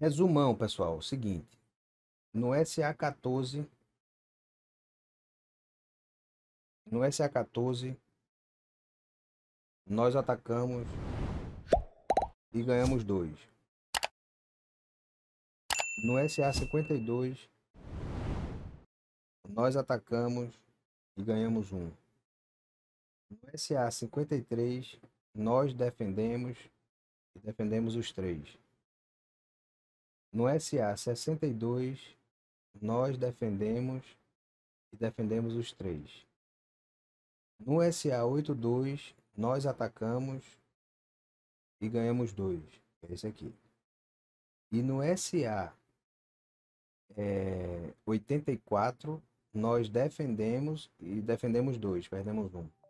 Resumão, pessoal, o seguinte. No SA14, no SA14, nós atacamos e ganhamos dois. No SA52, nós atacamos e ganhamos um. No SA53, nós defendemos e defendemos os três. No SA 62, nós defendemos e defendemos os três. No SA 82, nós atacamos e ganhamos dois. É esse aqui. E no SA é, 84, nós defendemos e defendemos dois, perdemos um.